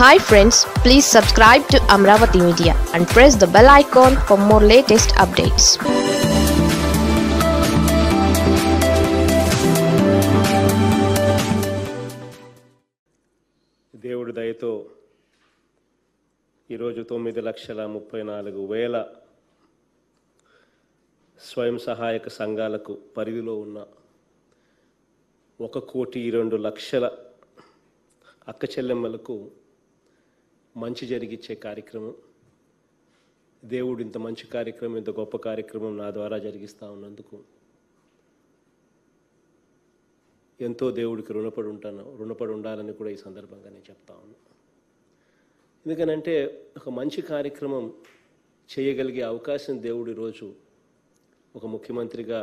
hi friends please subscribe to Amaravati media and press the bell icon for more latest updates దేవుడి దయతో ఈరోజు తొమ్మిది లక్షల ముప్పై నాలుగు వేల స్వయం సహాయక సంఘాలకు పరిధిలో ఉన్న ఒక కోటి రెండు లక్షల అక్క చెల్లెమ్మలకు మంచి జరిగిచ్చే కార్యక్రమం దేవుడు ఇంత మంచి కార్యక్రమం ఇంత గొప్ప కార్యక్రమం నా ద్వారా జరిగిస్తూ ఉన్నందుకు ఎంతో దేవుడికి రుణపడి ఉంటాను రుణపడి ఉండాలని కూడా ఈ సందర్భంగా నేను చెప్తా ఉన్నాను ఎందుకనంటే ఒక మంచి కార్యక్రమం చేయగలిగే అవకాశం దేవుడు ఈరోజు ఒక ముఖ్యమంత్రిగా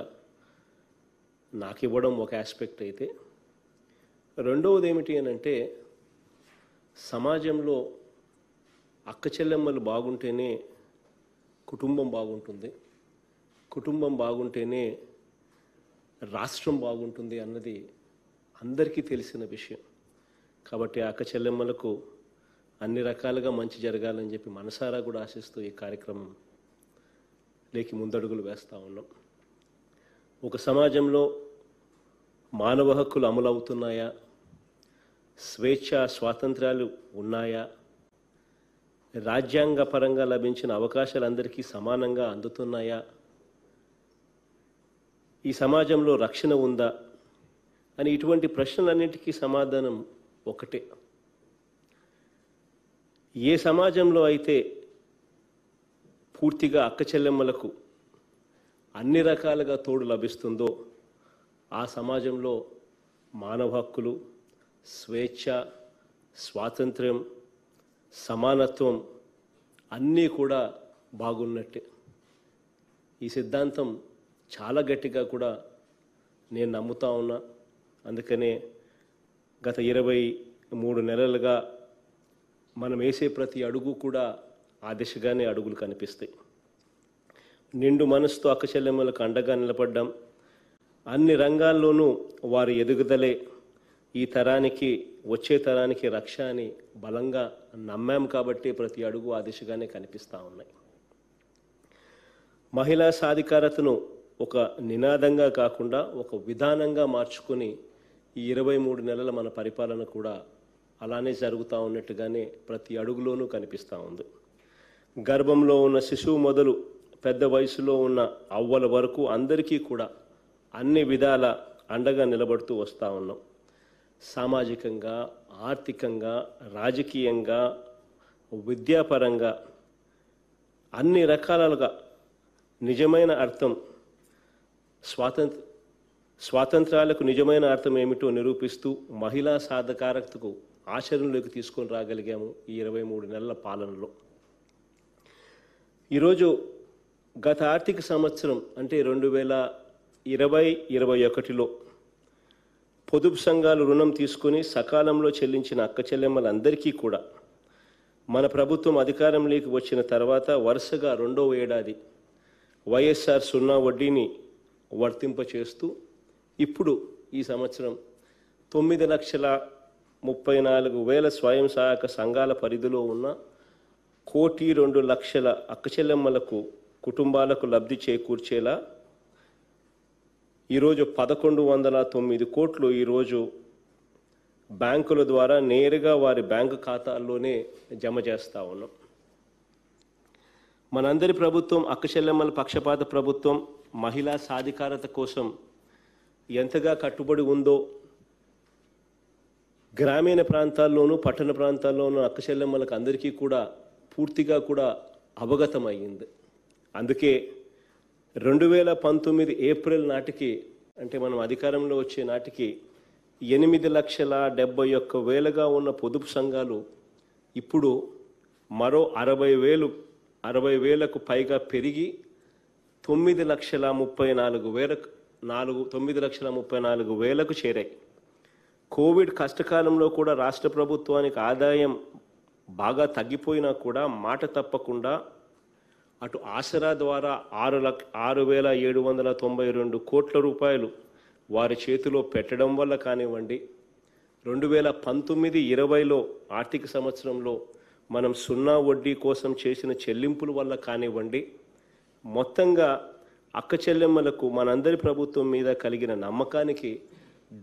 నాకు ఇవ్వడం ఒక ఆస్పెక్ట్ అయితే రెండవది ఏమిటి అని అంటే సమాజంలో అక్క చెల్లెమ్మలు బాగుంటేనే కుటుంబం బాగుంటుంది కుటుంబం బాగుంటేనే రాష్ట్రం బాగుంటుంది అన్నది అందరికీ తెలిసిన విషయం కాబట్టి అక్క చెల్లెమ్మలకు అన్ని రకాలుగా మంచి జరగాలని చెప్పి మనసారా కూడా ఆశిస్తూ ఈ కార్యక్రమం లేకి ముందడుగులు వేస్తూ ఉన్నాం ఒక సమాజంలో మానవ హక్కులు అమలవుతున్నాయా స్వేచ్ఛ స్వాతంత్రాలు ఉన్నాయా రాజ్యాంగపరంగా లభించిన అవకాశాలు అందరికీ సమానంగా అందుతున్నాయా ఈ సమాజంలో రక్షణ ఉందా అని ఇటువంటి ప్రశ్నలన్నింటికీ సమాధానం ఒకటే ఏ సమాజంలో అయితే పూర్తిగా అక్కచెల్లెమ్మలకు అన్ని రకాలుగా తోడు లభిస్తుందో ఆ సమాజంలో మానవ హక్కులు స్వేచ్ఛ స్వాతంత్ర్యం సమానత్వం అన్నీ కూడా బాగున్నట్టే ఈ సిద్ధాంతం చాలా గట్టిగా కూడా నేను నమ్ముతా ఉన్నా అందుకనే గత ఇరవై మూడు నెలలుగా మనం వేసే ప్రతి అడుగు కూడా ఆ దిశగానే అడుగులు కనిపిస్తాయి నిండు మనసుతో అక్కచెల్లెమ్మలకు అండగా నిలబడ్డాం అన్ని రంగాల్లోనూ వారి ఎదుగుదలే ఈ తరానికి వచ్చే తరానికి రక్ష అని బలంగా నమ్మాం కాబట్టి ప్రతి అడుగు ఆ దిశగానే కనిపిస్తూ ఉన్నాయి మహిళా సాధికారతను ఒక నినాదంగా కాకుండా ఒక విధానంగా మార్చుకుని ఈ ఇరవై మూడు నెలల మన పరిపాలన కూడా అలానే జరుగుతూ ఉన్నట్టుగానే ప్రతి అడుగులోనూ కనిపిస్తూ ఉంది గర్భంలో ఉన్న శిశువు మొదలు పెద్ద వయసులో ఉన్న అవ్వల వరకు అందరికీ కూడా అన్ని విధాల అండగా నిలబడుతూ వస్తూ ఉన్నాం సామాజికంగా ఆర్థికంగా రాజకీయంగా విద్యాపరంగా అన్ని రకాలుగా నిజమైన అర్థం స్వాతంత్ర స్వాతంత్రాలకు నిజమైన అర్థం ఏమిటో నిరూపిస్తూ మహిళా సాధకారతకు ఆచరణలోకి తీసుకొని రాగలిగాము ఈ ఇరవై మూడు నెలల పాలనలో ఈరోజు గత ఆర్థిక సంవత్సరం అంటే రెండు వేల ఇరవై ఇరవై ఒకటిలో పొదుపు సంఘాలు రుణం తీసుకుని సకాలంలో చెల్లించిన అక్క చెల్లెమ్మలందరికీ కూడా మన ప్రభుత్వం అధికారంలోకి వచ్చిన తర్వాత వరుసగా రెండవ ఏడాది వైఎస్ఆర్ సున్నా వడ్డీని వర్తింపచేస్తూ ఇప్పుడు ఈ సంవత్సరం తొమ్మిది లక్షల ముప్పై నాలుగు వేల స్వయం సహాయక సంఘాల పరిధిలో ఉన్న కోటి రెండు లక్షల అక్కచెల్లెమ్మలకు కుటుంబాలకు లబ్ధి చేకూర్చేలా ఈరోజు పదకొండు వందల తొమ్మిది కోట్లు ఈరోజు బ్యాంకుల ద్వారా నేరుగా వారి బ్యాంకు ఖాతాల్లోనే జమ చేస్తూ ఉన్నాం మనందరి ప్రభుత్వం అక్కచెల్లెమ్మల పక్షపాత ప్రభుత్వం మహిళా సాధికారత కోసం ఎంతగా కట్టుబడి ఉందో గ్రామీణ ప్రాంతాల్లోనూ పట్టణ ప్రాంతాల్లోనూ అక్కశల్లెమ్మలకు అందరికీ కూడా పూర్తిగా కూడా అవగతమయ్యింది అందుకే రెండు వేల పంతొమ్మిది ఏప్రిల్ నాటికి అంటే మనం అధికారంలో వచ్చే నాటికి ఎనిమిది లక్షల డెబ్బై ఒక్క వేలుగా ఉన్న పొదుపు సంఘాలు ఇప్పుడు మరో అరవై వేలు అరవై వేలకు పైగా పెరిగి తొమ్మిది లక్షల ముప్పై నాలుగు వేలకు నాలుగు తొమ్మిది లక్షల ముప్పై నాలుగు వేలకు చేరాయి కోవిడ్ కష్టకాలంలో కూడా రాష్ట్ర ప్రభుత్వానికి ఆదాయం బాగా తగ్గిపోయినా కూడా మాట తప్పకుండా అటు ఆసరా ద్వారా ఆరు లక్ష ఆరు వేల ఏడు వందల తొంభై రెండు కోట్ల రూపాయలు వారి చేతిలో పెట్టడం వల్ల కానివ్వండి రెండు వేల పంతొమ్మిది ఇరవైలో ఆర్థిక సంవత్సరంలో మనం సున్నా వడ్డీ కోసం చేసిన చెల్లింపుల వల్ల కానివ్వండి మొత్తంగా అక్క చెల్లెమ్మలకు మనందరి ప్రభుత్వం మీద కలిగిన నమ్మకానికి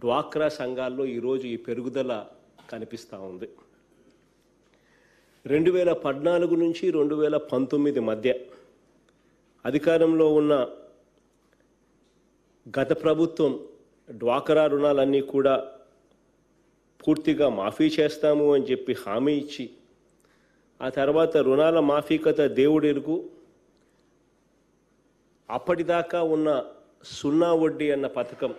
డ్వాక్రా సంఘాల్లో ఈరోజు ఈ పెరుగుదల కనిపిస్తూ ఉంది రెండు వేల పద్నాలుగు నుంచి రెండు వేల పంతొమ్మిది మధ్య అధికారంలో ఉన్న గత ప్రభుత్వం డ్వాకరా రుణాలన్నీ కూడా పూర్తిగా మాఫీ చేస్తాము అని చెప్పి హామీ ఇచ్చి ఆ తర్వాత రుణాల మాఫీ కథ దేవుడెరుగు అప్పటిదాకా ఉన్న సున్నా వడ్డీ అన్న పథకం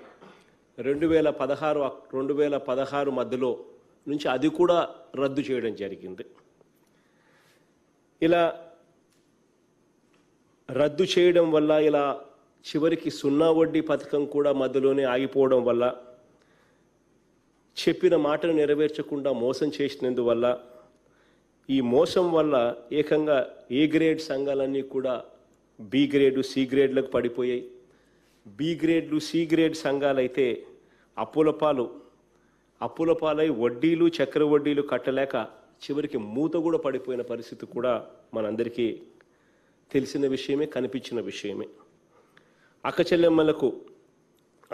రెండు వేల పదహారు రెండు వేల పదహారు మధ్యలో నుంచి అది కూడా రద్దు చేయడం జరిగింది ఇలా రద్దు చేయడం వల్ల ఇలా చివరికి సున్నా వడ్డీ పథకం కూడా మధ్యలోనే ఆగిపోవడం వల్ల చెప్పిన మాటను నెరవేర్చకుండా మోసం చేసినందువల్ల ఈ మోసం వల్ల ఏకంగా ఏ గ్రేడ్ సంఘాలన్నీ కూడా బి గ్రేడు సి గ్రేడ్లకు పడిపోయాయి బి గ్రేడ్లు సి గ్రేడ్ సంఘాలైతే అప్పుల పాలు అప్పుల పాలై వడ్డీలు చక్ర వడ్డీలు కట్టలేక చివరికి మూత కూడా పడిపోయిన పరిస్థితి కూడా మనందరికీ తెలిసిన విషయమే కనిపించిన విషయమే అక్క చెల్లెమ్మలకు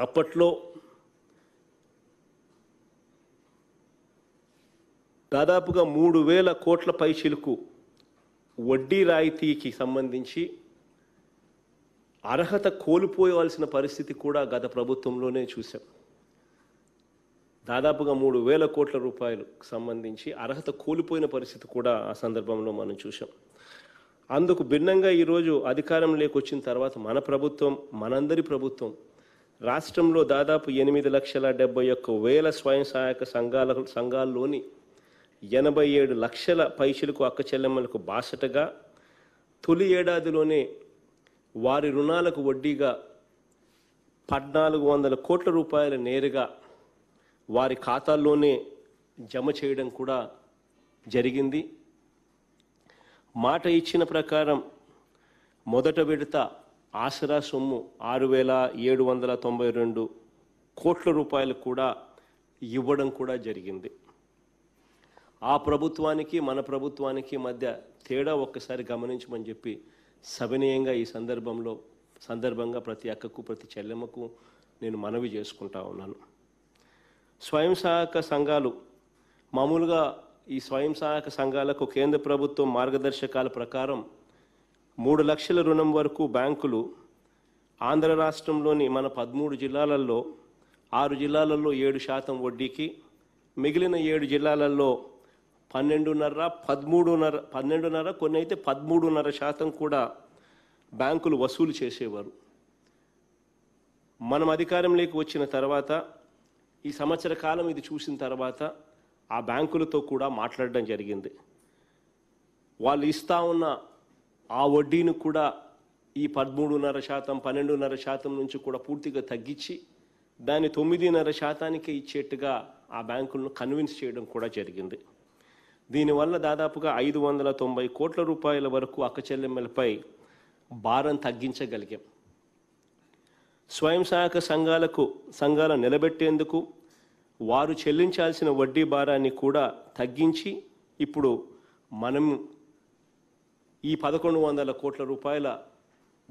అప్పట్లో దాదాపుగా మూడు వేల కోట్ల పైచిలకు వడ్డీ రాయితీకి సంబంధించి అర్హత కోల్పోయవలసిన పరిస్థితి కూడా గత ప్రభుత్వంలోనే చూశాం దాదాపుగా మూడు వేల కోట్ల రూపాయలకు సంబంధించి అర్హత కోల్పోయిన పరిస్థితి కూడా ఆ సందర్భంలో మనం చూసాం అందుకు భిన్నంగా ఈరోజు అధికారం లేకొచ్చిన తర్వాత మన ప్రభుత్వం మనందరి ప్రభుత్వం రాష్ట్రంలో దాదాపు ఎనిమిది లక్షల డెబ్బై ఒక్క వేల స్వయం సహాయక సంఘాల సంఘాల్లోని ఎనభై ఏడు లక్షల పైసలకు అక్క చెల్లెమ్మలకు బాసటగా తొలి ఏడాదిలోనే వారి రుణాలకు వడ్డీగా పద్నాలుగు వందల కోట్ల రూపాయలు నేరుగా వారి ఖాతాల్లోనే జమ చేయడం కూడా జరిగింది మాట ఇచ్చిన ప్రకారం మొదట విడత ఆసరా సొమ్ము ఆరు వేల ఏడు వందల తొంభై రెండు కోట్ల రూపాయలు కూడా ఇవ్వడం కూడా జరిగింది ఆ ప్రభుత్వానికి మన ప్రభుత్వానికి మధ్య తేడా ఒక్కసారి గమనించమని చెప్పి సవినీయంగా ఈ సందర్భంలో సందర్భంగా ప్రతి అక్కకు ప్రతి చెల్లెమ్మకు నేను మనవి చేసుకుంటా ఉన్నాను స్వయం సహాయక సంఘాలు మామూలుగా ఈ స్వయం సహాయక సంఘాలకు కేంద్ర ప్రభుత్వం మార్గదర్శకాల ప్రకారం మూడు లక్షల రుణం వరకు బ్యాంకులు ఆంధ్ర రాష్ట్రంలోని మన పదమూడు జిల్లాలలో ఆరు జిల్లాలలో ఏడు శాతం వడ్డీకి మిగిలిన ఏడు జిల్లాలలో పన్నెండున్నర పదమూడున్నర పన్నెండున్నర కొన్ని అయితే పదమూడున్నర శాతం కూడా బ్యాంకులు వసూలు చేసేవారు మనం అధికారంలోకి వచ్చిన తర్వాత ఈ సంవత్సర కాలం ఇది చూసిన తర్వాత ఆ బ్యాంకులతో కూడా మాట్లాడడం జరిగింది వాళ్ళు ఇస్తా ఉన్న ఆ వడ్డీని కూడా ఈ పదమూడున్నర శాతం పన్నెండున్నర శాతం నుంచి కూడా పూర్తిగా తగ్గించి దాన్ని తొమ్మిదిన్నర శాతానికే ఇచ్చేట్టుగా ఆ బ్యాంకులను కన్విన్స్ చేయడం కూడా జరిగింది దీనివల్ల దాదాపుగా ఐదు వందల తొంభై కోట్ల రూపాయల వరకు అక్కచెల్లెమ్మలపై భారం తగ్గించగలిగాం స్వయం సహాయక సంఘాలకు సంఘాలను నిలబెట్టేందుకు వారు చెల్లించాల్సిన వడ్డీ భారాన్ని కూడా తగ్గించి ఇప్పుడు మనం ఈ పదకొండు వందల కోట్ల రూపాయల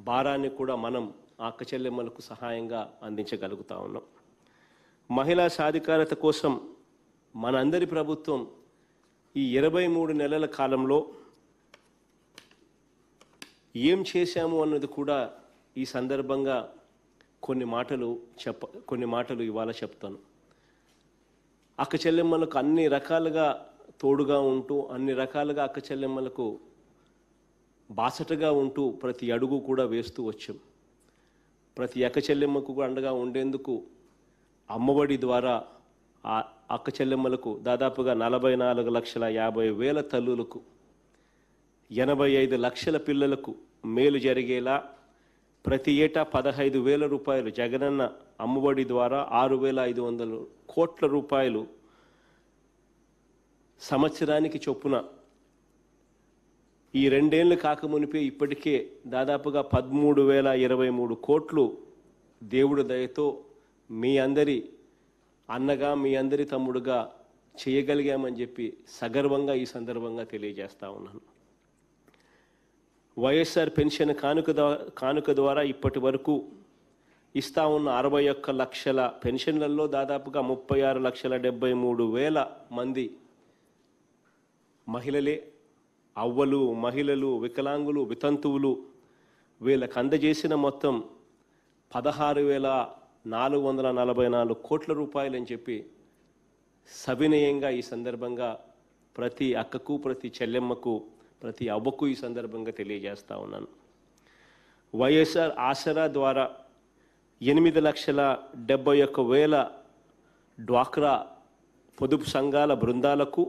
భారాన్ని కూడా మనం అక్క చెల్లెమ్మలకు సహాయంగా అందించగలుగుతా ఉన్నాం మహిళా సాధికారత కోసం మనందరి ప్రభుత్వం ఈ ఇరవై మూడు నెలల కాలంలో ఏం చేశాము అన్నది కూడా ఈ సందర్భంగా కొన్ని మాటలు చెప్ప కొన్ని మాటలు ఇవాళ చెప్తాను అక్క చెల్లెమ్మలకు అన్ని రకాలుగా తోడుగా ఉంటూ అన్ని రకాలుగా అక్క చెల్లెమ్మలకు బాసటగా ఉంటూ ప్రతి అడుగు కూడా వేస్తూ వచ్చాం ప్రతి అక్క చెల్లెమ్మకు అండగా ఉండేందుకు అమ్మఒడి ద్వారా ఆ అక్క చెల్లెమ్మలకు దాదాపుగా నలభై నాలుగు లక్షల యాభై వేల తల్లులకు ఎనభై ఐదు లక్షల పిల్లలకు మేలు జరిగేలా ప్రతి ఏటా పదహైదు వేల రూపాయలు జగనన్న అమ్మఒడి ద్వారా ఆరు వేల ఐదు వందలు కోట్ల రూపాయలు సంవత్సరానికి చొప్పున ఈ రెండేళ్లు కాకమునిపే ఇప్పటికే దాదాపుగా పదమూడు వేల ఇరవై మూడు కోట్లు దేవుడి దయతో మీ అందరి అన్నగా మీ అందరి తమ్ముడుగా చేయగలిగామని చెప్పి సగర్వంగా ఈ సందర్భంగా తెలియజేస్తా ఉన్నాను వైఎస్ఆర్ పెన్షన్ కానుక కానుక ద్వారా ఇప్పటి వరకు ఇస్తా ఉన్న అరవై ఒక్క లక్షల పెన్షన్లలో దాదాపుగా ముప్పై ఆరు లక్షల డెబ్బై మూడు వేల మంది మహిళలే అవ్వలు మహిళలు వికలాంగులు వితంతువులు వీళ్ళకి అందజేసిన మొత్తం పదహారు వేల నాలుగు వందల నలభై నాలుగు కోట్ల రూపాయలు అని చెప్పి సవినయంగా ఈ సందర్భంగా ప్రతి అక్కకు ప్రతి చెల్లెమ్మకు ప్రతి అవ్వకు ఈ సందర్భంగా తెలియజేస్తూ ఉన్నాను వైఎస్ఆర్ ఆసరా ద్వారా ఎనిమిది లక్షల డెబ్బై ఒక్క వేల డ్వాక్రా పొదుపు సంఘాల బృందాలకు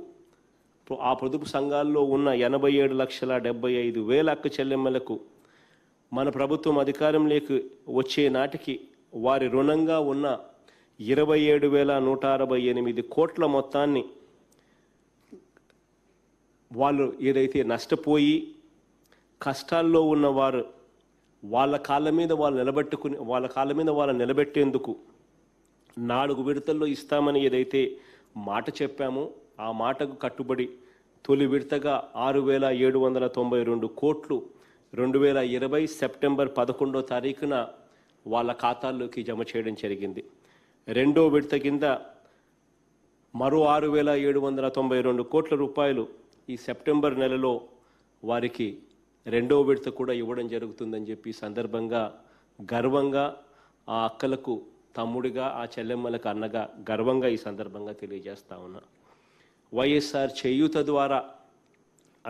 ఆ పొదుపు సంఘాల్లో ఉన్న ఎనభై ఏడు లక్షల డెబ్బై ఐదు వేల అక్క చెల్లెమ్మలకు మన ప్రభుత్వం అధికారంలోకి వచ్చే నాటికి వారి రుణంగా ఉన్న ఇరవై ఏడు వేల నూట అరవై ఎనిమిది కోట్ల మొత్తాన్ని వాళ్ళు ఏదైతే నష్టపోయి కష్టాల్లో ఉన్నవారు వాళ్ళ కాళ్ళ మీద వాళ్ళు నిలబెట్టుకుని వాళ్ళ కాళ్ళ మీద వాళ్ళు నిలబెట్టేందుకు నాలుగు విడతల్లో ఇస్తామని ఏదైతే మాట చెప్పామో ఆ మాటకు కట్టుబడి తొలి విడతగా ఆరు వేల ఏడు వందల తొంభై రెండు కోట్లు రెండు వేల ఇరవై సెప్టెంబర్ పదకొండో తారీఖున వాళ్ళ ఖాతాల్లోకి జమ చేయడం జరిగింది రెండో విడత కింద మరో ఆరు వేల ఏడు వందల తొంభై రెండు కోట్ల రూపాయలు ఈ సెప్టెంబర్ నెలలో వారికి రెండో విడత కూడా ఇవ్వడం జరుగుతుందని చెప్పి సందర్భంగా గర్వంగా ఆ అక్కలకు తమ్ముడిగా ఆ చెల్లెమ్మలకు అన్నగా గర్వంగా ఈ సందర్భంగా తెలియజేస్తా ఉన్నా వైఎస్ఆర్ చేయూత ద్వారా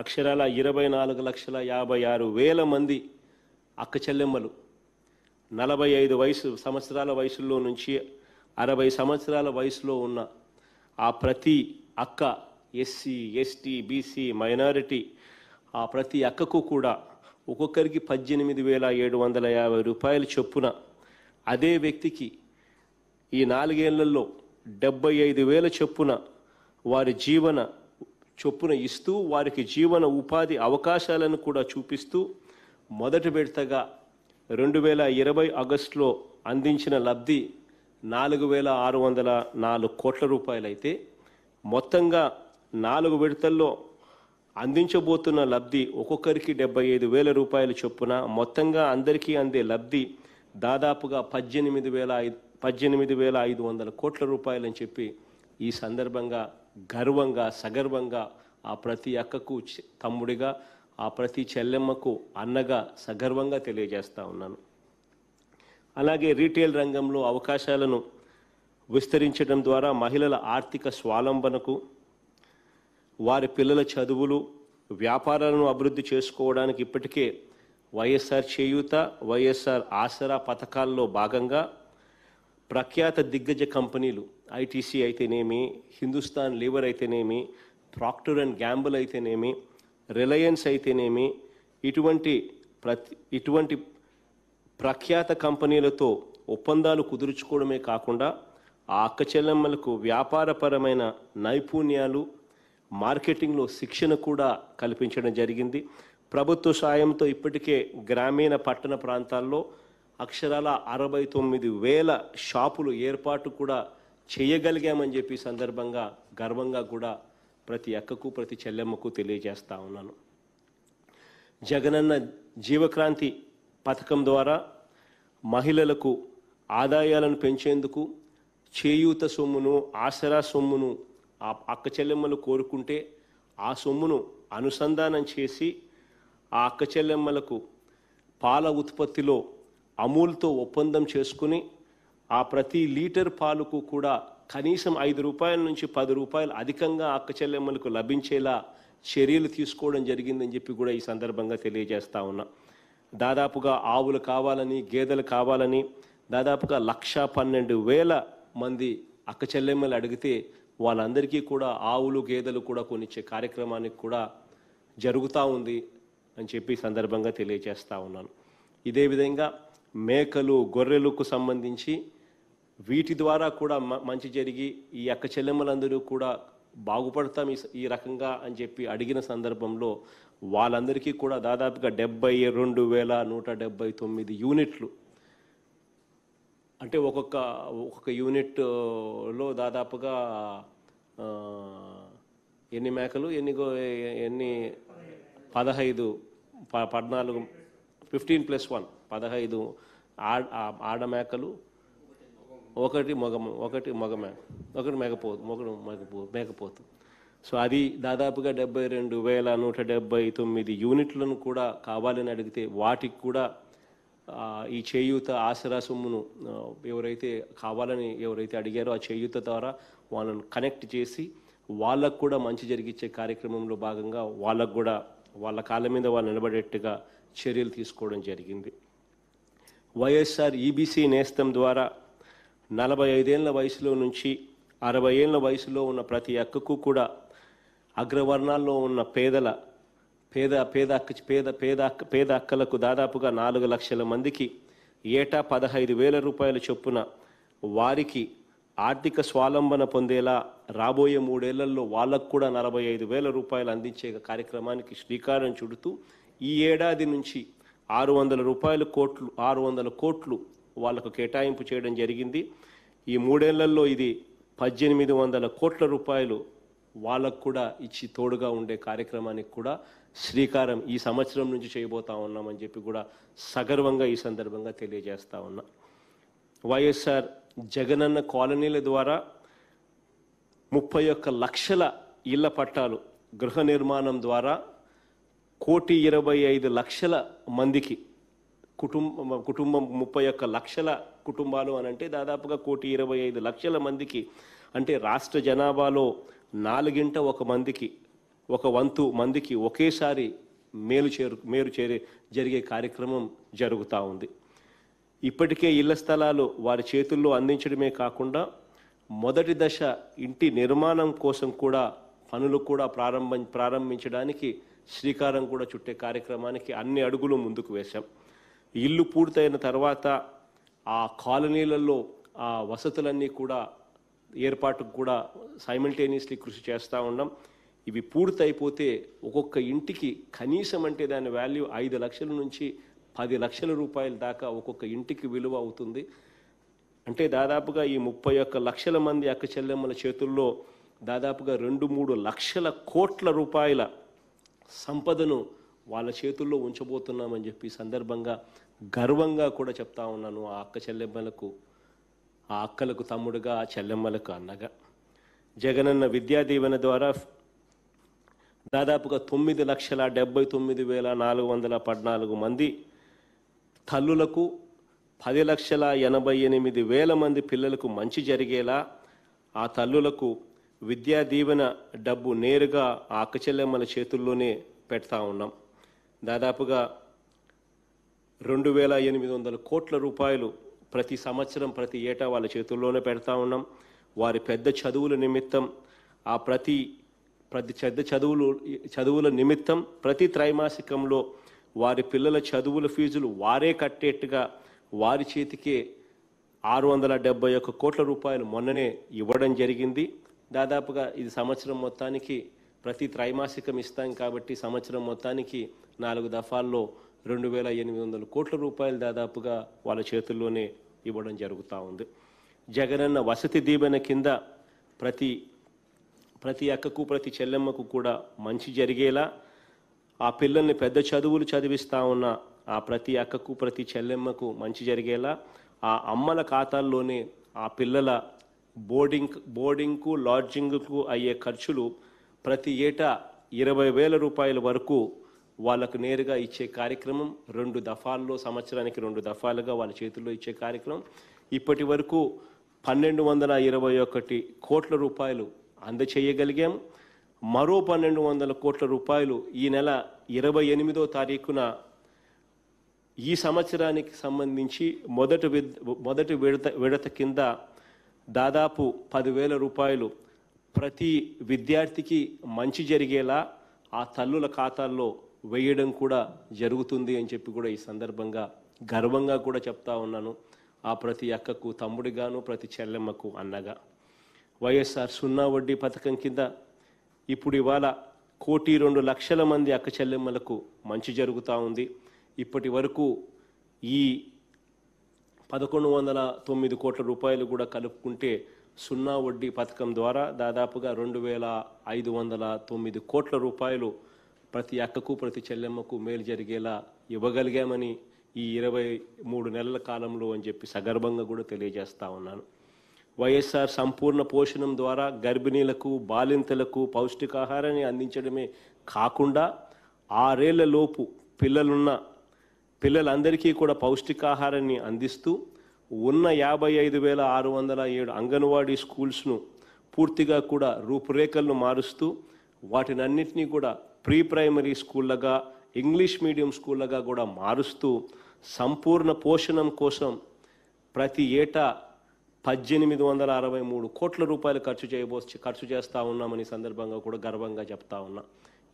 అక్షరాల ఇరవై నాలుగు లక్షల యాభై ఆరు వేల మంది అక్క చెల్లెమ్మలు నలభై ఐదు వయసు సంవత్సరాల వయసులో నుంచి అరవై సంవత్సరాల వయసులో ఉన్న ఆ ప్రతి అక్క ఎస్సీ ఎస్టీ బీసీ మైనారిటీ ఆ ప్రతి అక్కకు కూడా ఒక్కొక్కరికి పద్దెనిమిది వేల ఏడు వందల యాభై రూపాయలు చొప్పున అదే వ్యక్తికి ఈ నాలుగేళ్లలో డెబ్బై ఐదు వేల చొప్పున వారి జీవన చొప్పున ఇస్తూ వారికి జీవన ఉపాధి అవకాశాలను కూడా చూపిస్తూ మొదటి విడతగా రెండు వేల ఇరవై ఆగస్టులో అందించిన లబ్ధి నాలుగు వేల ఆరు వందల నాలుగు కోట్ల రూపాయలైతే మొత్తంగా నాలుగు విడతల్లో అందించబోతున్న లబ్ధి ఒక్కొక్కరికి డెబ్బై ఐదు వేల రూపాయలు చొప్పున మొత్తంగా అందరికీ అందే లబ్ధి దాదాపుగా పద్దెనిమిది వేల ఐదు పద్దెనిమిది వేల ఐదు వందల కోట్ల రూపాయలని చెప్పి ఈ సందర్భంగా గర్వంగా సగర్వంగా ఆ ప్రతి అక్కకు తమ్ముడిగా ఆ ప్రతి చెల్లెమ్మకు అన్నగా సగర్వంగా తెలియజేస్తూ ఉన్నాను అలాగే రీటైల్ రంగంలో అవకాశాలను విస్తరించడం ద్వారా మహిళల ఆర్థిక స్వాలంబనకు వారి పిల్లల చదువులు వ్యాపారాలను అభివృద్ధి చేసుకోవడానికి ఇప్పటికే వైఎస్ఆర్ చేయూత వైఎస్ఆర్ ఆసరా పథకాల్లో భాగంగా ప్రఖ్యాత దిగ్గజ కంపెనీలు ఐటీసీ అయితేనేమి హిందుస్థాన్ లీవర్ అయితేనేమి ప్రాక్టర్ అండ్ గ్యాంబుల్ అయితేనేమి రిలయన్స్ అయితేనేమి ఇటువంటి ప్రతి ఇటువంటి ప్రఖ్యాత కంపెనీలతో ఒప్పందాలు కుదుర్చుకోవడమే కాకుండా ఆ అక్క చెల్లెమ్మలకు వ్యాపారపరమైన నైపుణ్యాలు మార్కెటింగ్లో శిక్షణ కూడా కల్పించడం జరిగింది ప్రభుత్వ సాయంతో ఇప్పటికే గ్రామీణ పట్టణ ప్రాంతాల్లో అక్షరాల అరవై తొమ్మిది వేల షాపులు ఏర్పాటు కూడా చేయగలిగామని చెప్పి సందర్భంగా గర్వంగా కూడా ప్రతి అక్కకు ప్రతి చెల్లెమ్మకు తెలియజేస్తా ఉన్నాను జగనన్న జీవక్రాంతి పథకం ద్వారా మహిళలకు ఆదాయాలను పెంచేందుకు చేయూత సొమ్మును ఆసరా సొమ్మును ఆ అక్క చెల్లెమ్మలు కోరుకుంటే ఆ సొమ్మును అనుసంధానం చేసి ఆ అక్క చెల్లెమ్మలకు పాల ఉత్పత్తిలో అమూల్తో ఒప్పందం చేసుకుని ఆ ప్రతి లీటర్ పాలకు కూడా కనీసం ఐదు రూపాయల నుంచి పది రూపాయలు అధికంగా అక్క చెల్లెమ్మలకు లభించేలా చర్యలు తీసుకోవడం జరిగిందని చెప్పి కూడా ఈ సందర్భంగా తెలియజేస్తా ఉన్నా దాదాపుగా ఆవులు కావాలని గేదెలు కావాలని దాదాపుగా లక్ష పన్నెండు వేల మంది అక్క చెల్లెమ్మలు అడిగితే వాళ్ళందరికీ కూడా ఆవులు గేదెలు కూడా కొనిచ్చే కార్యక్రమానికి కూడా జరుగుతూ ఉంది అని చెప్పి సందర్భంగా తెలియజేస్తూ ఉన్నాను ఇదే విధంగా మేకలు గొర్రెలకు సంబంధించి వీటి ద్వారా కూడా మంచి జరిగి ఈ అక్క చెల్లెమ్మలందరూ కూడా బాగుపడతాం ఈ రకంగా అని చెప్పి అడిగిన సందర్భంలో వాళ్ళందరికీ కూడా దాదాపుగా డెబ్బై రెండు వేల నూట డెబ్బై తొమ్మిది యూనిట్లు అంటే ఒక్కొక్క ఒక్కొక్క యూనిట్లో దాదాపుగా ఎన్ని మేకలు ఎన్ని ఎన్ని పదహైదు పద్నాలుగు ఫిఫ్టీన్ ప్లస్ వన్ పదహైదు ఆడ ఆడ మేకలు ఒకటి మగ ఒకటి మగ మేక ఒకటి మేకపోతు ఒకటి మేకపో మేకపోతు సో అది దాదాపుగా డెబ్బై రెండు వేల నూట డెబ్బై తొమ్మిది యూనిట్లను కూడా కావాలని అడిగితే వాటికి కూడా ఈ చేయూత ఆసరా సొమ్మును ఎవరైతే కావాలని ఎవరైతే అడిగారో ఆ చేయూత ద్వారా వాళ్ళను కనెక్ట్ చేసి వాళ్ళకు కూడా మంచి జరిగించే కార్యక్రమంలో భాగంగా వాళ్ళకు కూడా వాళ్ళ కాళ్ళ మీద వాళ్ళు నిలబడేట్టుగా చర్యలు తీసుకోవడం జరిగింది వైఎస్ఆర్ ఈబీసీ e నేస్తం ద్వారా నలభై ఐదేళ్ల వయసులో నుంచి అరవై ఏళ్ళ వయసులో ఉన్న ప్రతి అక్కకు కూడా అగ్రవర్ణాల్లో ఉన్న పేదల పేద పేద అక్క పేద పేద అక్క పేద అక్కలకు దాదాపుగా నాలుగు లక్షల మందికి ఏటా పదహైదు వేల రూపాయల చొప్పున వారికి ఆర్థిక స్వాలంబన పొందేలా రాబోయే మూడేళ్లలో వాళ్ళకు కూడా నలభై ఐదు వేల రూపాయలు అందించే కార్యక్రమానికి శ్రీకారం చుడుతూ ఈ ఏడాది నుంచి ఆరు వందల రూపాయలు కోట్లు ఆరు వందల కోట్లు వాళ్లకు కేటాయింపు చేయడం జరిగింది ఈ మూడేళ్లలో ఇది పద్దెనిమిది వందల కోట్ల రూపాయలు వాళ్ళకు కూడా ఇచ్చి తోడుగా ఉండే కార్యక్రమానికి కూడా శ్రీకారం ఈ సంవత్సరం నుంచి చేయబోతా ఉన్నామని చెప్పి కూడా సగర్వంగా ఈ సందర్భంగా తెలియజేస్తా ఉన్నా వైఎస్ఆర్ జగనన్న కాలనీల ద్వారా ముప్పై ఒక్క లక్షల ఇళ్ల పట్టాలు గృహ నిర్మాణం ద్వారా కోటి ఇరవై ఐదు లక్షల మందికి కుటుంబ కుటుంబం ముప్పై ఒక్క లక్షల కుటుంబాలు అని అంటే దాదాపుగా కోటి ఇరవై ఐదు లక్షల మందికి అంటే రాష్ట్ర జనాభాలో నాలుగింట ఒక మందికి ఒక వంతు మందికి ఒకేసారి మేలు చేరు మేలు చేరే జరిగే కార్యక్రమం జరుగుతూ ఉంది ఇప్పటికే ఇళ్ల స్థలాలు వారి చేతుల్లో అందించడమే కాకుండా మొదటి దశ ఇంటి నిర్మాణం కోసం కూడా పనులు కూడా ప్రారంభ ప్రారంభించడానికి శ్రీకారం కూడా చుట్టే కార్యక్రమానికి అన్ని అడుగులు ముందుకు వేశాం ఇల్లు పూర్తయిన తర్వాత ఆ కాలనీలలో ఆ వసతులన్నీ కూడా ఏర్పాటుకు కూడా సైమిల్టేనియస్లీ కృషి చేస్తూ ఉన్నాం ఇవి పూర్తయిపోతే ఒక్కొక్క ఇంటికి కనీసం అంటే దాని వాల్యూ ఐదు లక్షల నుంచి పది లక్షల రూపాయల దాకా ఒక్కొక్క ఇంటికి విలువ అవుతుంది అంటే దాదాపుగా ఈ ముప్పై ఒక్క లక్షల మంది అక్క చెల్లెమ్మల చేతుల్లో దాదాపుగా రెండు మూడు లక్షల కోట్ల రూపాయల సంపదను వాళ్ళ చేతుల్లో ఉంచబోతున్నామని చెప్పి సందర్భంగా గర్వంగా కూడా చెప్తా ఉన్నాను ఆ అక్క చెల్లెమ్మలకు ఆ అక్కలకు తమ్ముడుగా ఆ చెల్లెమ్మలకు అన్నగా జగనన్న విద్యాదీవెన ద్వారా దాదాపుగా తొమ్మిది లక్షల డెబ్బై తొమ్మిది వేల నాలుగు వందల పద్నాలుగు మంది తల్లులకు పది లక్షల ఎనభై ఎనిమిది వేల మంది పిల్లలకు మంచి జరిగేలా ఆ తల్లులకు విద్యా దీవెన డబ్బు నేరుగా ఆ అక్కచెల్లెమ్మల చేతుల్లోనే పెడతా ఉన్నాం దాదాపుగా రెండు వేల ఎనిమిది వందల కోట్ల రూపాయలు ప్రతి సంవత్సరం ప్రతి ఏటా వాళ్ళ చేతుల్లోనే పెడతా ఉన్నాం వారి పెద్ద చదువుల నిమిత్తం ఆ ప్రతి ప్రతి పెద్ద చదువులు చదువుల నిమిత్తం ప్రతి త్రైమాసికంలో వారి పిల్లల చదువుల ఫీజులు వారే కట్టేట్టుగా వారి చేతికే ఆరు వందల డెబ్బై ఒక్క కోట్ల రూపాయలు మొన్ననే ఇవ్వడం జరిగింది దాదాపుగా ఇది సంవత్సరం మొత్తానికి ప్రతి త్రైమాసికం ఇస్తాం కాబట్టి సంవత్సరం మొత్తానికి నాలుగు దఫాల్లో రెండు వేల ఎనిమిది వందల కోట్ల రూపాయలు దాదాపుగా వాళ్ళ చేతుల్లోనే ఇవ్వడం జరుగుతూ ఉంది జగనన్న వసతి దీవెన కింద ప్రతి ప్రతి అక్కకు ప్రతి చెల్లెమ్మకు కూడా మంచి జరిగేలా ఆ పిల్లల్ని పెద్ద చదువులు చదివిస్తూ ఉన్న ఆ ప్రతి అక్కకు ప్రతి చెల్లెమ్మకు మంచి జరిగేలా ఆ అమ్మల ఖాతాల్లోనే ఆ పిల్లల బోర్డింగ్ బోర్డింగ్కు లాడ్జింగ్కు అయ్యే ఖర్చులు ప్రతి ఏటా ఇరవై వేల రూపాయల వరకు వాళ్ళకు నేరుగా ఇచ్చే కార్యక్రమం రెండు దఫాల్లో సంవత్సరానికి రెండు దఫాలుగా వాళ్ళ చేతుల్లో ఇచ్చే కార్యక్రమం ఇప్పటి వరకు పన్నెండు వందల ఇరవై ఒకటి కోట్ల రూపాయలు అందచేయగలిగాము మరో పన్నెండు వందల కోట్ల రూపాయలు ఈ నెల ఇరవై ఎనిమిదో తారీఖున ఈ సంవత్సరానికి సంబంధించి మొదటి మొదటి విడత విడత కింద దాదాపు పదివేల రూపాయలు ప్రతి విద్యార్థికి మంచి జరిగేలా ఆ తల్లుల ఖాతాల్లో వేయడం కూడా జరుగుతుంది అని చెప్పి కూడా ఈ సందర్భంగా గర్వంగా కూడా చెప్తా ఉన్నాను ఆ ప్రతి అక్కకు తమ్ముడిగాను ప్రతి చెల్లెమ్మకు అన్నగా వైఎస్ఆర్ సున్నా వడ్డీ పథకం కింద ఇప్పుడు ఇవాళ కోటి రెండు లక్షల మంది అక్క చెల్లెమ్మలకు మంచి జరుగుతూ ఉంది ఇప్పటి వరకు ఈ పదకొండు వందల తొమ్మిది కోట్ల రూపాయలు కూడా కలుపుకుంటే సున్నా వడ్డీ పథకం ద్వారా దాదాపుగా రెండు వేల ఐదు వందల తొమ్మిది కోట్ల రూపాయలు ప్రతి అక్కకు ప్రతి చెల్లెమ్మకు మేలు జరిగేలా ఇవ్వగలిగామని ఈ ఇరవై మూడు నెలల కాలంలో అని చెప్పి సగర్భంగా కూడా తెలియజేస్తా ఉన్నాను వైఎస్ఆర్ సంపూర్ణ పోషణం ద్వారా గర్భిణీలకు బాలింతలకు పౌష్టికాహారాన్ని అందించడమే కాకుండా ఆరేళ్లలోపు పిల్లలున్న పిల్లలందరికీ కూడా పౌష్టికాహారాన్ని అందిస్తూ ఉన్న యాభై ఐదు వేల ఆరు వందల ఏడు అంగన్వాడీ స్కూల్స్ను పూర్తిగా కూడా రూపురేఖలను మారుస్తూ అన్నింటినీ కూడా ప్రీ ప్రైమరీ స్కూళ్ళగా ఇంగ్లీష్ మీడియం స్కూళ్ళగా కూడా మారుస్తూ సంపూర్ణ పోషణం కోసం ప్రతి ఏటా పద్దెనిమిది వందల అరవై మూడు కోట్ల రూపాయలు ఖర్చు చేయబో ఖర్చు చేస్తూ ఉన్నామని సందర్భంగా కూడా గర్వంగా చెప్తా ఉన్నా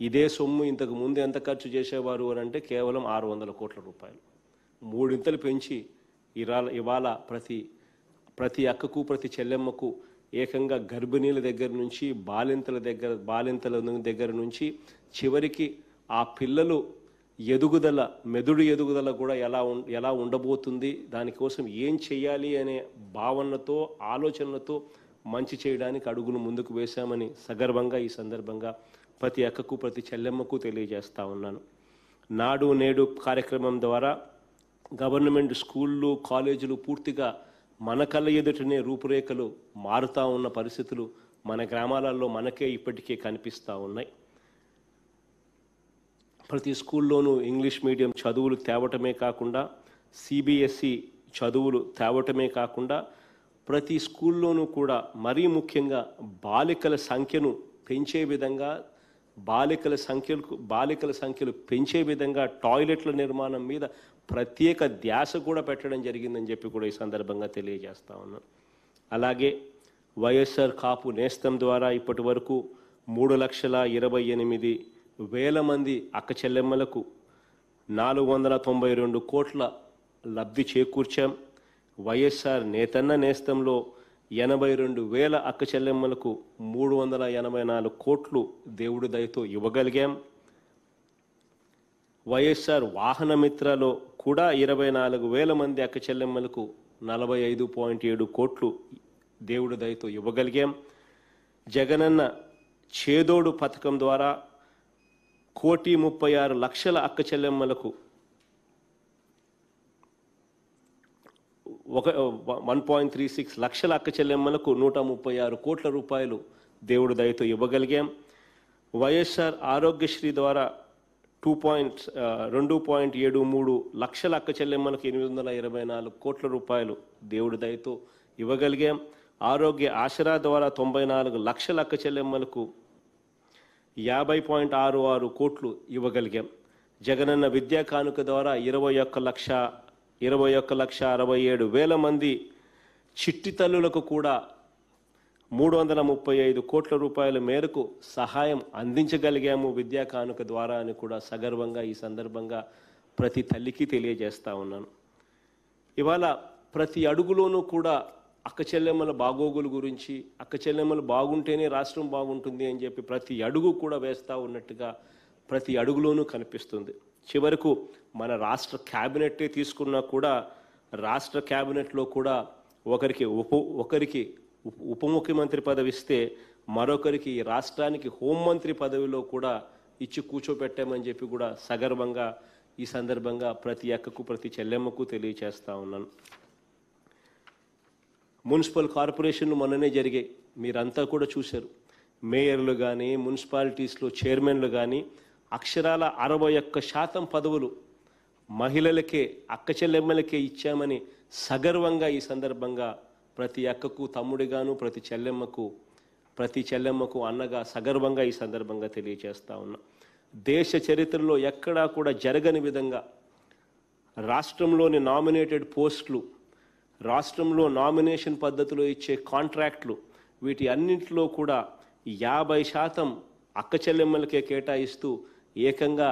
ఇదే సొమ్ము ఇంతకు ముందు ఎంత ఖర్చు చేసేవారు అని అంటే కేవలం ఆరు వందల కోట్ల రూపాయలు మూడింతలు పెంచి ఇరా ఇవాళ ప్రతి ప్రతి అక్కకు ప్రతి చెల్లెమ్మకు ఏకంగా గర్భిణీల దగ్గర నుంచి బాలింతల దగ్గర బాలింతల దగ్గర నుంచి చివరికి ఆ పిల్లలు ఎదుగుదల మెదుడు ఎదుగుదల కూడా ఎలా ఎలా ఉండబోతుంది దానికోసం ఏం చేయాలి అనే భావనతో ఆలోచనలతో మంచి చేయడానికి అడుగులు ముందుకు వేశామని సగర్వంగా ఈ సందర్భంగా ప్రతి అక్కకు ప్రతి చెల్లెమ్మకు తెలియజేస్తా ఉన్నాను నాడు నేడు కార్యక్రమం ద్వారా గవర్నమెంట్ స్కూళ్ళు కాలేజీలు పూర్తిగా మన కళ్ళ ఎదుటనే రూపురేఖలు మారుతూ ఉన్న పరిస్థితులు మన గ్రామాలలో మనకే ఇప్పటికే కనిపిస్తూ ఉన్నాయి ప్రతి స్కూల్లోనూ ఇంగ్లీష్ మీడియం చదువులు తేవటమే కాకుండా సిబిఎస్ఈ చదువులు తేవటమే కాకుండా ప్రతి స్కూల్లోనూ కూడా మరీ ముఖ్యంగా బాలికల సంఖ్యను పెంచే విధంగా బాలికల సంఖ్యలకు బాలికల సంఖ్యలు పెంచే విధంగా టాయిలెట్ల నిర్మాణం మీద ప్రత్యేక ధ్యాస కూడా పెట్టడం జరిగిందని చెప్పి కూడా ఈ సందర్భంగా తెలియజేస్తా ఉన్నాను అలాగే వైఎస్ఆర్ కాపు నేస్తం ద్వారా ఇప్పటి వరకు మూడు లక్షల ఇరవై ఎనిమిది వేల మంది అక్క చెల్లెమ్మలకు నాలుగు వందల తొంభై రెండు కోట్ల లబ్ధి చేకూర్చాం వైఎస్ఆర్ నేతన్న నేస్తంలో ఎనభై రెండు వేల అక్క చెల్లెమ్మలకు మూడు వందల ఎనభై నాలుగు కోట్లు దేవుడి దయతో ఇవ్వగలిగాం వైఎస్ఆర్ వాహనమిత్రలో కూడా ఇరవై నాలుగు వేల మంది అక్క చెల్లెమ్మలకు నలభై ఐదు పాయింట్ ఏడు కోట్లు దేవుడి దయతో ఇవ్వగలిగాం జగనన్న చేదోడు పథకం ద్వారా కోటి ముప్పై ఆరు లక్షల అక్క చెల్లెమ్మలకు ఒక వన్ పాయింట్ త్రీ సిక్స్ లక్షల అక్క చెల్లెమ్మలకు నూట ముప్పై ఆరు కోట్ల రూపాయలు దేవుడు దయతో ఇవ్వగలిగాం వైఎస్ఆర్ ఆరోగ్యశ్రీ ద్వారా టూ పాయింట్ రెండు పాయింట్ ఏడు మూడు లక్షల అక్క చెల్లెమ్మలకు ఎనిమిది వందల ఇరవై నాలుగు కోట్ల రూపాయలు దేవుడి దయతో ఇవ్వగలిగాం ఆరోగ్య ఆసరా ద్వారా తొంభై నాలుగు లక్షల అక్క చెల్లెమ్మలకు యాభై పాయింట్ ఆరు ఆరు కోట్లు ఇవ్వగలిగాం జగనన్న విద్యా కానుక ద్వారా ఇరవై ఒక్క లక్ష ఇరవై ఒక్క లక్ష అరవై ఏడు వేల మంది చిట్టి తల్లులకు కూడా మూడు వందల ముప్పై ఐదు కోట్ల రూపాయల మేరకు సహాయం అందించగలిగాము విద్యా కానుక ద్వారా అని కూడా సగర్వంగా ఈ సందర్భంగా ప్రతి తల్లికి తెలియజేస్తా ఉన్నాను ఇవాళ ప్రతి అడుగులోనూ కూడా అక్క చెల్లెమ్మల బాగోగుల గురించి అక్క చెల్లెమ్మలు బాగుంటేనే రాష్ట్రం బాగుంటుంది అని చెప్పి ప్రతి అడుగు కూడా వేస్తూ ఉన్నట్టుగా ప్రతి అడుగులోనూ కనిపిస్తుంది చివరకు మన రాష్ట్ర క్యాబినెట్టే తీసుకున్నా కూడా రాష్ట్ర క్యాబినెట్లో కూడా ఒకరికి ఉప ఒకరికి ఉప ముఖ్యమంత్రి పదవి ఇస్తే మరొకరికి రాష్ట్రానికి హోంమంత్రి పదవిలో కూడా ఇచ్చి కూర్చోపెట్టామని చెప్పి కూడా సగర్వంగా ఈ సందర్భంగా ప్రతి అక్కకు ప్రతి చెల్లెమ్మకు తెలియచేస్తూ ఉన్నాను మున్సిపల్ కార్పొరేషన్లు మొన్ననే జరిగాయి మీరంతా కూడా చూశారు మేయర్లు కానీ మున్సిపాలిటీస్లో చైర్మన్లు కానీ అక్షరాల అరవై ఒక్క శాతం పదవులు మహిళలకే అక్క చెల్లెమ్మలకే ఇచ్చామని సగర్వంగా ఈ సందర్భంగా ప్రతి అక్కకు తమ్ముడిగాను ప్రతి చెల్లెమ్మకు ప్రతి చెల్లెమ్మకు అన్నగా సగర్వంగా ఈ సందర్భంగా తెలియజేస్తూ ఉన్నా దేశ చరిత్రలో ఎక్కడా కూడా జరగని విధంగా రాష్ట్రంలోని నామినేటెడ్ పోస్టులు రాష్ట్రంలో నామినేషన్ పద్ధతిలో ఇచ్చే కాంట్రాక్ట్లు వీటి అన్నింటిలో కూడా యాభై శాతం అక్క చెల్లెమ్మలకే కేటాయిస్తూ ఏకంగా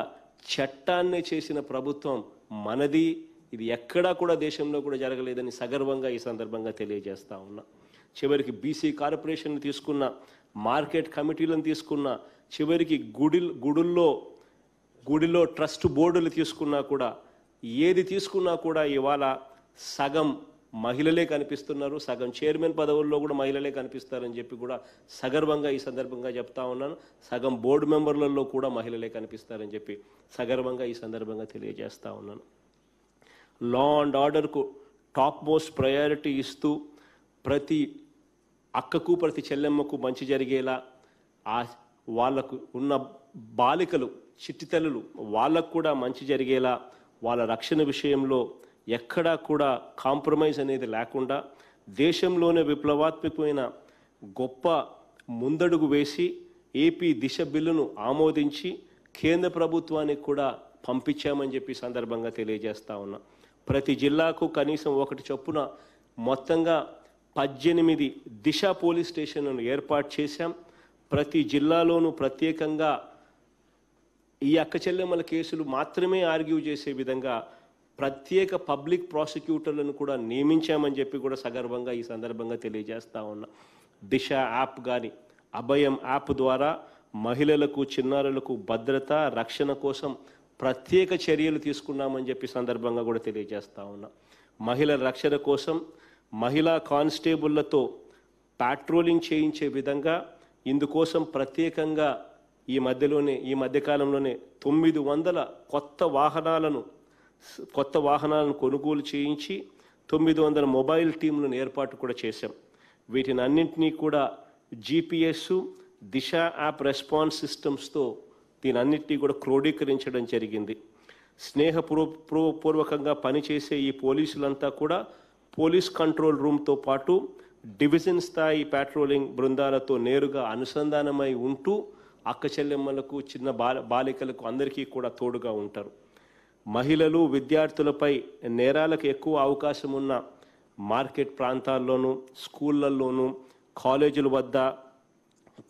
చట్టాన్నే చేసిన ప్రభుత్వం మనది ఇది ఎక్కడా కూడా దేశంలో కూడా జరగలేదని సగర్వంగా ఈ సందర్భంగా తెలియజేస్తా ఉన్నా చివరికి బీసీ కార్పొరేషన్ తీసుకున్న మార్కెట్ కమిటీలను తీసుకున్న చివరికి గుడి గుడుల్లో గుడిలో ట్రస్ట్ బోర్డులు తీసుకున్నా కూడా ఏది తీసుకున్నా కూడా ఇవాళ సగం మహిళలే కనిపిస్తున్నారు సగం చైర్మన్ పదవుల్లో కూడా మహిళలే కనిపిస్తారని చెప్పి కూడా సగర్వంగా ఈ సందర్భంగా చెప్తా ఉన్నాను సగం బోర్డు మెంబర్లలో కూడా మహిళలే కనిపిస్తారని చెప్పి సగర్వంగా ఈ సందర్భంగా తెలియజేస్తూ ఉన్నాను లా అండ్ ఆర్డర్కు టాప్ మోస్ట్ ప్రయారిటీ ఇస్తూ ప్రతి అక్కకు ప్రతి చెల్లెమ్మకు మంచి జరిగేలా ఆ వాళ్ళకు ఉన్న బాలికలు చిట్టితల్లులు వాళ్ళకు కూడా మంచి జరిగేలా వాళ్ళ రక్షణ విషయంలో ఎక్కడా కూడా కాంప్రమైజ్ అనేది లేకుండా దేశంలోనే విప్లవాత్మకమైన గొప్ప ముందడుగు వేసి ఏపీ దిశ బిల్లును ఆమోదించి కేంద్ర ప్రభుత్వానికి కూడా పంపించామని చెప్పి సందర్భంగా తెలియజేస్తా ఉన్నా ప్రతి జిల్లాకు కనీసం ఒకటి చొప్పున మొత్తంగా పద్దెనిమిది దిశ పోలీస్ స్టేషన్లను ఏర్పాటు చేశాం ప్రతి జిల్లాలోనూ ప్రత్యేకంగా ఈ అక్కచెల్లెమ్మల కేసులు మాత్రమే ఆర్గ్యూ చేసే విధంగా ప్రత్యేక పబ్లిక్ ప్రాసిక్యూటర్లను కూడా నియమించామని చెప్పి కూడా సగర్భంగా ఈ సందర్భంగా తెలియజేస్తా ఉన్నా దిశ యాప్ కానీ అభయం యాప్ ద్వారా మహిళలకు చిన్నారులకు భద్రత రక్షణ కోసం ప్రత్యేక చర్యలు తీసుకున్నామని చెప్పి సందర్భంగా కూడా తెలియజేస్తా ఉన్నా మహిళల రక్షణ కోసం మహిళా కానిస్టేబుళ్లతో పాట్రోలింగ్ చేయించే విధంగా ఇందుకోసం ప్రత్యేకంగా ఈ మధ్యలోనే ఈ మధ్యకాలంలోనే తొమ్మిది వందల కొత్త వాహనాలను కొత్త వాహనాలను కొనుగోలు చేయించి తొమ్మిది వందల మొబైల్ టీంలను ఏర్పాటు కూడా చేశాం వీటిని అన్నింటినీ కూడా జీపీఎస్ దిశ యాప్ రెస్పాన్స్ సిస్టమ్స్తో దీని అన్నింటినీ కూడా క్రోడీకరించడం జరిగింది స్నేహపూర్వకంగా పనిచేసే ఈ పోలీసులంతా కూడా పోలీస్ కంట్రోల్ రూమ్తో పాటు డివిజన్ స్థాయి పెట్రోలింగ్ బృందాలతో నేరుగా అనుసంధానమై ఉంటూ అక్క చెల్లెమ్మలకు చిన్న బాలికలకు అందరికీ కూడా తోడుగా ఉంటారు మహిళలు విద్యార్థులపై నేరాలకు ఎక్కువ అవకాశం ఉన్న మార్కెట్ ప్రాంతాల్లోనూ స్కూళ్ళల్లోనూ కాలేజీల వద్ద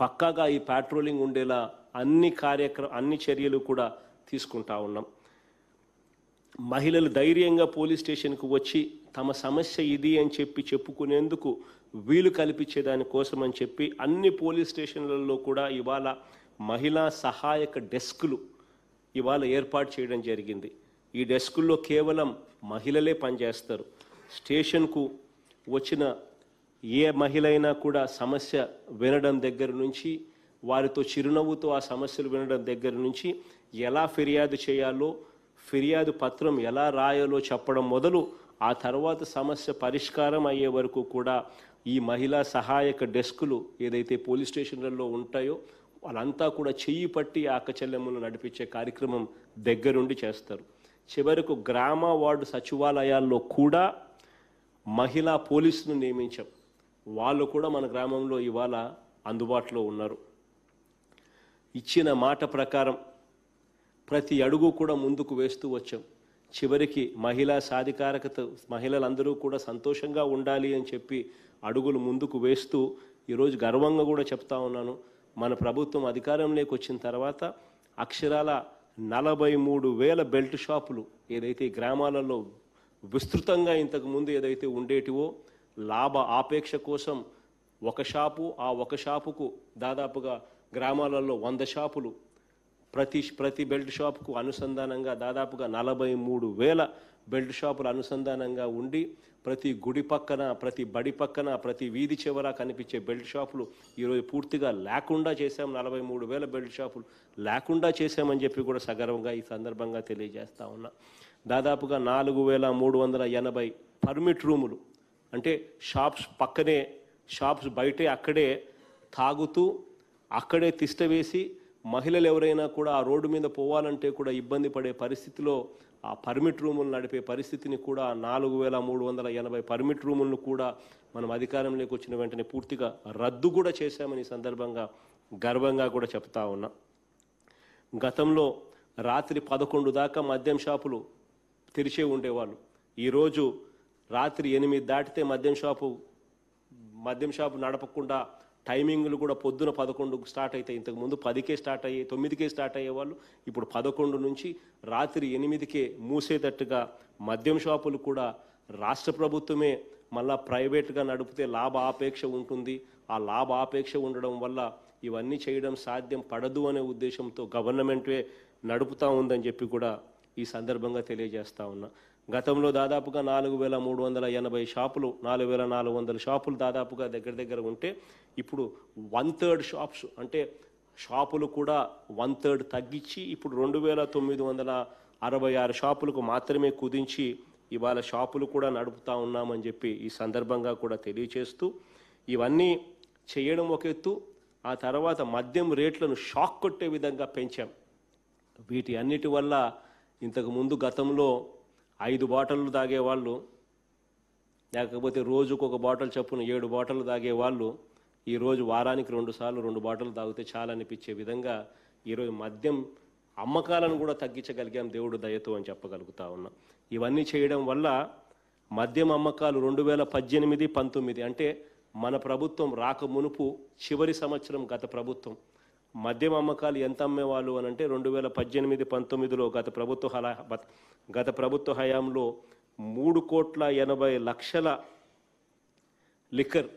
పక్కాగా ఈ ప్యాట్రోలింగ్ ఉండేలా అన్ని కార్యక్రమ అన్ని చర్యలు కూడా తీసుకుంటా ఉన్నాం మహిళలు ధైర్యంగా పోలీస్ స్టేషన్కు వచ్చి తమ సమస్య ఇది అని చెప్పి చెప్పుకునేందుకు వీలు కోసం అని చెప్పి అన్ని పోలీస్ స్టేషన్లలో కూడా ఇవాళ మహిళా సహాయక డెస్కులు ఇవాళ ఏర్పాటు చేయడం జరిగింది ఈ డెస్కుల్లో కేవలం మహిళలే పనిచేస్తారు స్టేషన్కు వచ్చిన ఏ మహిళ అయినా కూడా సమస్య వినడం దగ్గర నుంచి వారితో చిరునవ్వుతో ఆ సమస్యలు వినడం దగ్గర నుంచి ఎలా ఫిర్యాదు చేయాలో ఫిర్యాదు పత్రం ఎలా రాయాలో చెప్పడం మొదలు ఆ తర్వాత సమస్య పరిష్కారం అయ్యే వరకు కూడా ఈ మహిళా సహాయక డెస్కులు ఏదైతే పోలీస్ స్టేషన్లలో ఉంటాయో వాళ్ళంతా కూడా చెయ్యి పట్టి ఆకచల్యములు నడిపించే కార్యక్రమం దగ్గరుండి చేస్తారు చివరకు గ్రామ వార్డు సచివాలయాల్లో కూడా మహిళా పోలీసును నియమించాం వాళ్ళు కూడా మన గ్రామంలో ఇవాళ అందుబాటులో ఉన్నారు ఇచ్చిన మాట ప్రకారం ప్రతి అడుగు కూడా ముందుకు వేస్తూ వచ్చాం చివరికి మహిళా సాధికారకత మహిళలందరూ కూడా సంతోషంగా ఉండాలి అని చెప్పి అడుగులు ముందుకు వేస్తూ ఈరోజు గర్వంగా కూడా చెప్తా ఉన్నాను మన ప్రభుత్వం అధికారంలోకి వచ్చిన తర్వాత అక్షరాల నలభై మూడు వేల బెల్ట్ షాపులు ఏదైతే గ్రామాలలో విస్తృతంగా ఇంతకుముందు ఏదైతే ఉండేటివో లాభ ఆపేక్ష కోసం ఒక షాపు ఆ ఒక షాపుకు దాదాపుగా గ్రామాలలో వంద షాపులు ప్రతి ప్రతి బెల్ట్ షాపుకు అనుసంధానంగా దాదాపుగా నలభై మూడు వేల బెల్ట్ షాపులు అనుసంధానంగా ఉండి ప్రతి గుడి పక్కన ప్రతి బడి పక్కన ప్రతి వీధి చివర కనిపించే బెల్ట్ షాపులు ఈరోజు పూర్తిగా లేకుండా చేశాం నలభై మూడు వేల బెల్ట్ షాపులు లేకుండా చేశామని చెప్పి కూడా సగర్వంగా ఈ సందర్భంగా తెలియజేస్తా ఉన్నా దాదాపుగా నాలుగు వేల మూడు వందల ఎనభై పర్మిట్ రూములు అంటే షాప్స్ పక్కనే షాప్స్ బయటే అక్కడే తాగుతూ అక్కడే తిష్టవేసి మహిళలు ఎవరైనా కూడా ఆ రోడ్డు మీద పోవాలంటే కూడా ఇబ్బంది పడే పరిస్థితిలో ఆ పర్మిట్ రూములు నడిపే పరిస్థితిని కూడా నాలుగు వేల మూడు వందల ఎనభై పర్మిట్ రూములను కూడా మనం అధికారంలోకి వచ్చిన వెంటనే పూర్తిగా రద్దు కూడా చేశామని సందర్భంగా గర్వంగా కూడా చెప్తా ఉన్నా గతంలో రాత్రి పదకొండు దాకా మద్యం షాపులు తెరిచే ఉండేవాళ్ళు ఈరోజు రాత్రి ఎనిమిది దాటితే మద్యం షాపు మద్యం షాపు నడపకుండా టైమింగ్లు కూడా పొద్దున పదకొండు స్టార్ట్ అయితే ఇంతకుముందు పదికే స్టార్ట్ అయ్యే తొమ్మిదికే స్టార్ట్ అయ్యేవాళ్ళు ఇప్పుడు పదకొండు నుంచి రాత్రి ఎనిమిదికే మూసేటట్టుగా మద్యం షాపులు కూడా రాష్ట్ర ప్రభుత్వమే మళ్ళా ప్రైవేట్గా నడిపితే లాభ ఆపేక్ష ఉంటుంది ఆ లాభ ఆపేక్ష ఉండడం వల్ల ఇవన్నీ చేయడం సాధ్యం పడదు అనే ఉద్దేశంతో గవర్నమెంటే నడుపుతూ ఉందని చెప్పి కూడా ఈ సందర్భంగా తెలియజేస్తా ఉన్నా గతంలో దాదాపుగా నాలుగు వేల మూడు వందల ఎనభై షాపులు నాలుగు వేల నాలుగు వందల షాపులు దాదాపుగా దగ్గర దగ్గర ఉంటే ఇప్పుడు వన్ థర్డ్ షాప్స్ అంటే షాపులు కూడా వన్ థర్డ్ తగ్గించి ఇప్పుడు రెండు వేల తొమ్మిది వందల అరవై ఆరు షాపులకు మాత్రమే కుదించి ఇవాళ షాపులు కూడా నడుపుతా ఉన్నామని చెప్పి ఈ సందర్భంగా కూడా తెలియచేస్తూ ఇవన్నీ చేయడం ఒక ఎత్తు ఆ తర్వాత మద్యం రేట్లను షాక్ కొట్టే విధంగా పెంచాం వీటి అన్నిటి వల్ల ఇంతకు ముందు గతంలో ఐదు బాటిళ్ళు తాగేవాళ్ళు లేకపోతే రోజుకు ఒక బాటిల్ చప్పున ఏడు బాటిల్ తాగేవాళ్ళు ఈరోజు వారానికి రెండు సార్లు రెండు బాటిల్ తాగితే చాలా అనిపించే విధంగా ఈరోజు మద్యం అమ్మకాలను కూడా తగ్గించగలిగాం దేవుడు దయతో అని చెప్పగలుగుతా ఉన్నాం ఇవన్నీ చేయడం వల్ల మద్యం అమ్మకాలు రెండు వేల పద్దెనిమిది పంతొమ్మిది అంటే మన ప్రభుత్వం రాక మునుపు చివరి సంవత్సరం గత ప్రభుత్వం మద్యం అమ్మకాలు ఎంత అమ్మేవాళ్ళు అని అంటే రెండు వేల పద్దెనిమిది పంతొమ్మిదిలో గత ప్రభుత్వ హలా గత ప్రభుత్వ హయాంలో మూడు కోట్ల ఎనభై లక్షల లిక్కర్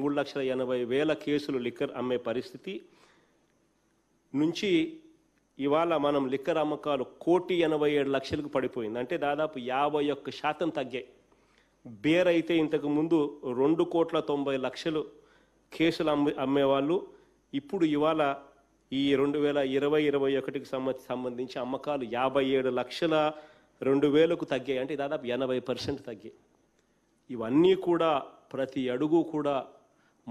మూడు లక్షల ఎనభై వేల కేసులు లిక్కర్ అమ్మే పరిస్థితి నుంచి ఇవాళ మనం లిక్కర్ అమ్మకాలు కోటి ఎనభై ఏడు లక్షలకు పడిపోయింది అంటే దాదాపు యాభై ఒక్క శాతం తగ్గాయి బేర్ అయితే ఇంతకుముందు రెండు కోట్ల తొంభై లక్షలు కేసులు అమ్మే అమ్మేవాళ్ళు ఇప్పుడు ఇవాళ ఈ రెండు వేల ఇరవై ఇరవై ఒకటికి సంబంధించి అమ్మకాలు యాభై ఏడు లక్షల రెండు వేలకు తగ్గాయి అంటే దాదాపు ఎనభై పర్సెంట్ తగ్గాయి ఇవన్నీ కూడా ప్రతి అడుగు కూడా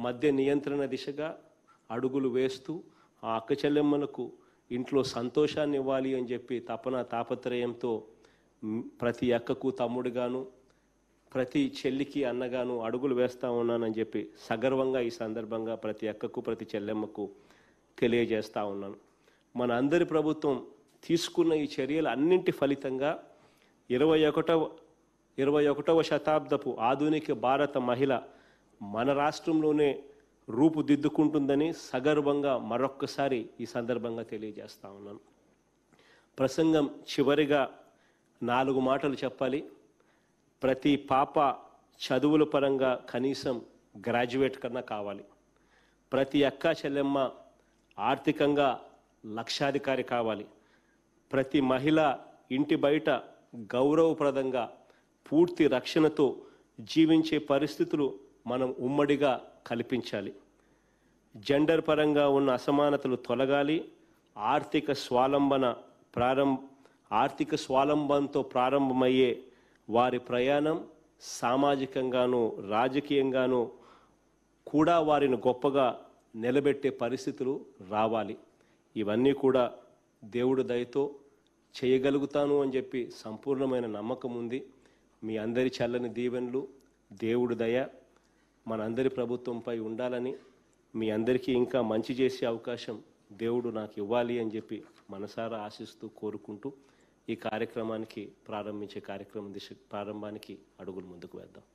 మద్య నియంత్రణ దిశగా అడుగులు వేస్తూ ఆ అక్కచెల్లెమ్మలకు ఇంట్లో సంతోషాన్ని ఇవ్వాలి అని చెప్పి తపన తాపత్రయంతో ప్రతి అక్కకు తమ్ముడుగాను ప్రతి చెల్లికి అన్నగాను అడుగులు వేస్తూ ఉన్నానని చెప్పి సగర్వంగా ఈ సందర్భంగా ప్రతి అక్కకు ప్రతి చెల్లెమ్మకు తెలియజేస్తూ ఉన్నాను మన అందరి ప్రభుత్వం తీసుకున్న ఈ చర్యలు అన్నింటి ఫలితంగా ఇరవై ఒకటవ ఇరవై ఒకటవ శతాబ్దపు ఆధునిక భారత మహిళ మన రాష్ట్రంలోనే రూపుదిద్దుకుంటుందని సగర్వంగా మరొక్కసారి ఈ సందర్భంగా తెలియజేస్తూ ఉన్నాను ప్రసంగం చివరిగా నాలుగు మాటలు చెప్పాలి ప్రతి పాప చదువుల పరంగా కనీసం గ్రాడ్యుయేట్ కన్నా కావాలి ప్రతి అక్క చెల్లెమ్మ ఆర్థికంగా లక్షాధికారి కావాలి ప్రతి మహిళ ఇంటి బయట గౌరవప్రదంగా పూర్తి రక్షణతో జీవించే పరిస్థితులు మనం ఉమ్మడిగా కల్పించాలి జెండర్ పరంగా ఉన్న అసమానతలు తొలగాలి ఆర్థిక స్వాలంబన ప్రారం ఆర్థిక స్వాలంబనతో ప్రారంభమయ్యే వారి ప్రయాణం సామాజికంగాను రాజకీయంగాను కూడా వారిని గొప్పగా నిలబెట్టే పరిస్థితులు రావాలి ఇవన్నీ కూడా దేవుడు దయతో చేయగలుగుతాను అని చెప్పి సంపూర్ణమైన నమ్మకం ఉంది మీ అందరి చల్లని దీవెన్లు దేవుడు దయ మనందరి ప్రభుత్వంపై ఉండాలని మీ అందరికీ ఇంకా మంచి చేసే అవకాశం దేవుడు నాకు ఇవ్వాలి అని చెప్పి మనసారా ఆశిస్తూ కోరుకుంటూ ఈ కార్యక్రమానికి ప్రారంభించే కార్యక్రమం దిశ ప్రారంభానికి అడుగులు ముందుకు వేద్దాం